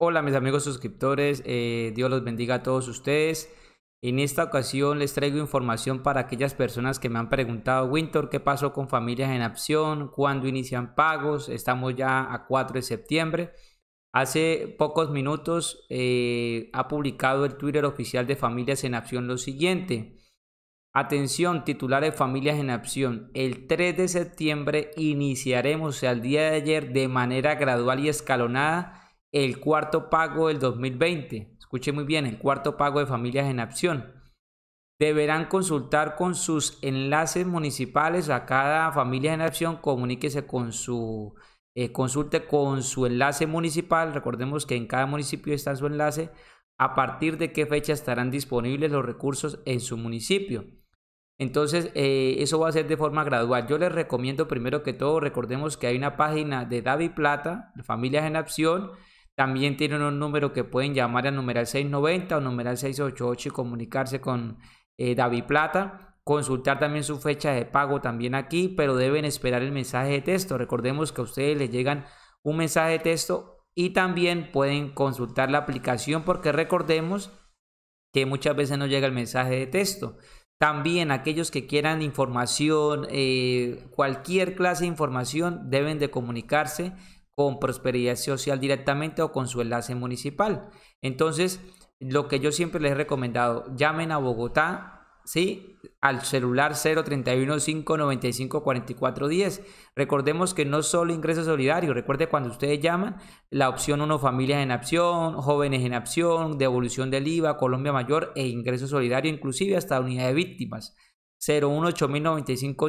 Hola mis amigos suscriptores, eh, Dios los bendiga a todos ustedes. En esta ocasión les traigo información para aquellas personas que me han preguntado, Winter, ¿qué pasó con familias en acción? ¿Cuándo inician pagos? Estamos ya a 4 de septiembre. Hace pocos minutos eh, ha publicado el Twitter oficial de Familias en Acción lo siguiente. Atención, titulares Familias en Acción. El 3 de septiembre iniciaremos, al el día de ayer, de manera gradual y escalonada, el cuarto pago del 2020. Escuche muy bien, el cuarto pago de familias en acción. Deberán consultar con sus enlaces municipales a cada familia en acción. Comuníquese con su, eh, consulte con su enlace municipal. Recordemos que en cada municipio está su enlace. A partir de qué fecha estarán disponibles los recursos en su municipio. Entonces, eh, eso va a ser de forma gradual. Yo les recomiendo primero que todo, recordemos que hay una página de David Plata, Familias en Acción, también tienen un número que pueden llamar al numeral 690 o numeral 688 y comunicarse con eh, David Plata. Consultar también su fecha de pago también aquí, pero deben esperar el mensaje de texto. Recordemos que a ustedes les llegan un mensaje de texto y también pueden consultar la aplicación porque recordemos que muchas veces no llega el mensaje de texto. También aquellos que quieran información, eh, cualquier clase de información, deben de comunicarse con Prosperidad Social directamente o con su enlace municipal. Entonces, lo que yo siempre les he recomendado, llamen a Bogotá, ¿sí? Al celular 031 595 4410. Recordemos que no solo ingreso solidario, recuerde cuando ustedes llaman, la opción 1 familias en acción, jóvenes en acción, devolución del IVA, Colombia Mayor e ingreso solidario, inclusive hasta unidad de víctimas. 018095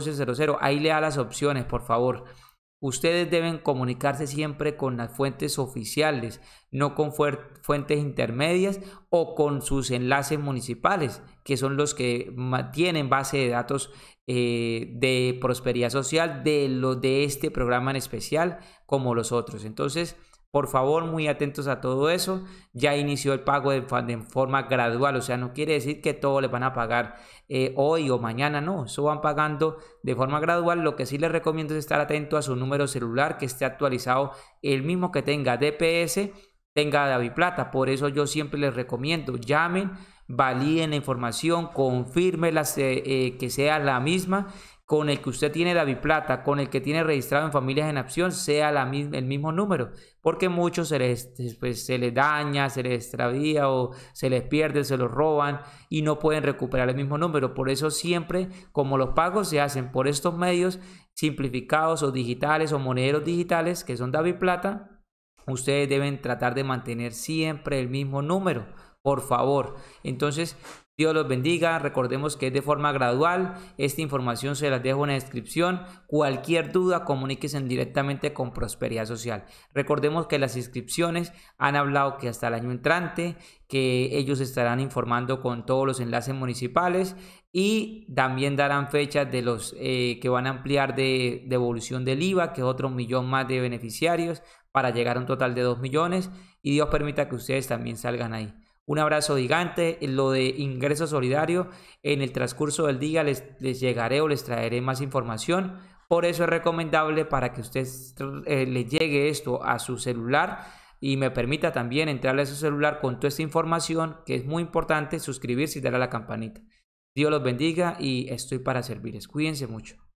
Ahí le da las opciones, por favor. Ustedes deben comunicarse siempre con las fuentes oficiales, no con fuentes intermedias o con sus enlaces municipales, que son los que tienen base de datos eh, de prosperidad social de lo de este programa en especial, como los otros. Entonces, por favor, muy atentos a todo eso. Ya inició el pago de, forma gradual, o sea, no quiere decir que todo le van a pagar eh, hoy o mañana, no, eso van pagando de forma gradual. Lo que sí les recomiendo es estar atento a su número celular, que esté actualizado, el mismo que tenga DPS, tenga David Plata. Por eso yo siempre les recomiendo, llamen validen la información, confirmen eh, eh, que sea la misma con el que usted tiene David Plata, con el que tiene registrado en Familias en Acción, sea el mismo número, porque muchos se les, pues, se les daña, se les extravía o se les pierde, se los roban y no pueden recuperar el mismo número. Por eso siempre, como los pagos se hacen por estos medios simplificados o digitales o monederos digitales, que son David Plata, ustedes deben tratar de mantener siempre el mismo número por favor. Entonces, Dios los bendiga. Recordemos que es de forma gradual. Esta información se las dejo en la descripción. Cualquier duda, comuníquese directamente con Prosperidad Social. Recordemos que las inscripciones han hablado que hasta el año entrante, que ellos estarán informando con todos los enlaces municipales y también darán fechas de los eh, que van a ampliar de devolución del IVA, que es otro millón más de beneficiarios, para llegar a un total de 2 millones. Y Dios permita que ustedes también salgan ahí. Un abrazo gigante. Lo de ingreso solidario, en el transcurso del día les, les llegaré o les traeré más información. Por eso es recomendable para que usted eh, les llegue esto a su celular y me permita también entrarle a su celular con toda esta información que es muy importante, suscribirse y darle a la campanita. Dios los bendiga y estoy para servirles. Cuídense mucho.